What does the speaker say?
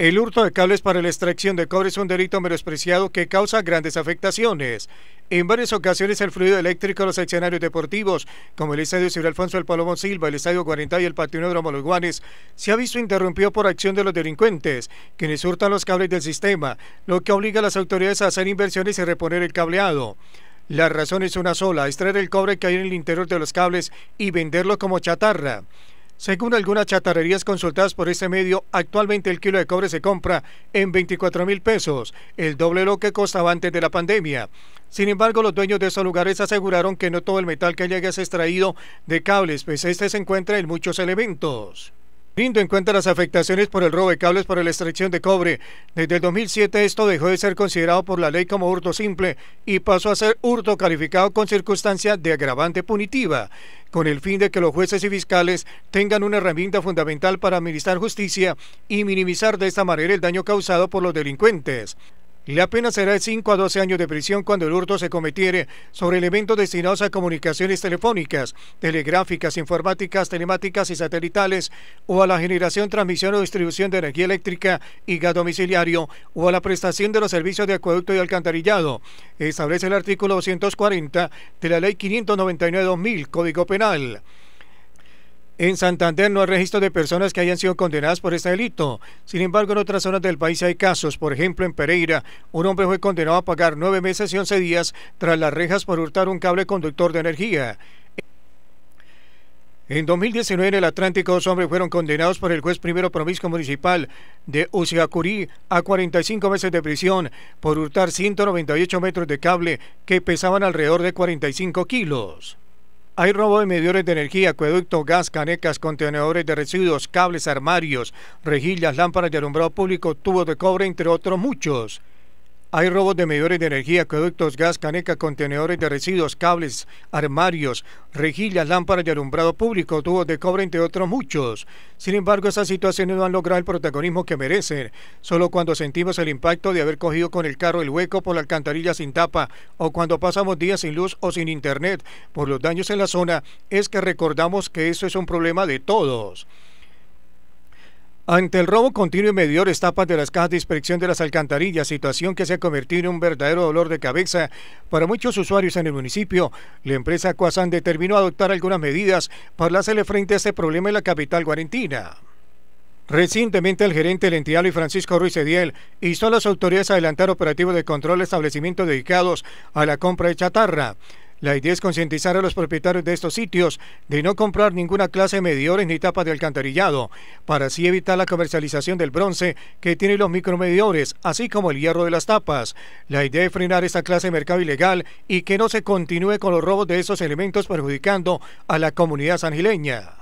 El hurto de cables para la extracción de cobre es un delito menospreciado que causa grandes afectaciones. En varias ocasiones el fluido eléctrico de los escenarios deportivos, como el Estadio Ciudad Alfonso del Palomón Silva, el Estadio 40 y el de Los Guanes, se ha visto interrumpido por acción de los delincuentes, quienes hurtan los cables del sistema, lo que obliga a las autoridades a hacer inversiones y reponer el cableado. La razón es una sola, extraer el cobre que hay en el interior de los cables y venderlo como chatarra. Según algunas chatarrerías consultadas por este medio, actualmente el kilo de cobre se compra en 24 mil pesos, el doble lo que costaba antes de la pandemia. Sin embargo, los dueños de estos lugares aseguraron que no todo el metal que llega es extraído de cables, pues este se encuentra en muchos elementos. Teniendo en cuenta las afectaciones por el robo de cables para la extracción de cobre. Desde el 2007 esto dejó de ser considerado por la ley como hurto simple y pasó a ser hurto calificado con circunstancia de agravante punitiva, con el fin de que los jueces y fiscales tengan una herramienta fundamental para administrar justicia y minimizar de esta manera el daño causado por los delincuentes. La pena será de 5 a 12 años de prisión cuando el hurto se cometiere sobre elementos destinados a comunicaciones telefónicas, telegráficas, informáticas, telemáticas y satelitales, o a la generación, transmisión o distribución de energía eléctrica y gas domiciliario, o a la prestación de los servicios de acueducto y alcantarillado. Establece el artículo 240 de la Ley 599-2000, Código Penal. En Santander no hay registro de personas que hayan sido condenadas por este delito. Sin embargo, en otras zonas del país hay casos. Por ejemplo, en Pereira, un hombre fue condenado a pagar nueve meses y once días tras las rejas por hurtar un cable conductor de energía. En 2019 en el Atlántico, dos hombres fueron condenados por el juez primero promisco municipal de Uciacurí a 45 meses de prisión por hurtar 198 metros de cable que pesaban alrededor de 45 kilos. Hay robo de medidores de energía, acueductos, gas, canecas, contenedores de residuos, cables, armarios, rejillas, lámparas de alumbrado público, tubos de cobre, entre otros muchos. Hay robos de medidores de energía, acueductos, gas, caneca, contenedores de residuos, cables, armarios, rejillas, lámparas y alumbrado público, tubos de cobre, entre otros muchos. Sin embargo, esas situaciones no han logrado el protagonismo que merecen. Solo cuando sentimos el impacto de haber cogido con el carro el hueco por la alcantarilla sin tapa o cuando pasamos días sin luz o sin internet por los daños en la zona, es que recordamos que eso es un problema de todos. Ante el robo continuo y de estapas de las cajas de inspección de las alcantarillas, situación que se ha convertido en un verdadero dolor de cabeza para muchos usuarios en el municipio, la empresa Cuasan determinó adoptar algunas medidas para hacerle frente a este problema en la capital guarentina. Recientemente el gerente del entidad Luis Francisco Ruiz Ediel hizo a las autoridades adelantar operativos de control de establecimientos dedicados a la compra de chatarra. La idea es concientizar a los propietarios de estos sitios de no comprar ninguna clase de medidores ni tapas de alcantarillado, para así evitar la comercialización del bronce que tienen los micromedidores, así como el hierro de las tapas. La idea es frenar esta clase de mercado ilegal y que no se continúe con los robos de esos elementos perjudicando a la comunidad sangileña.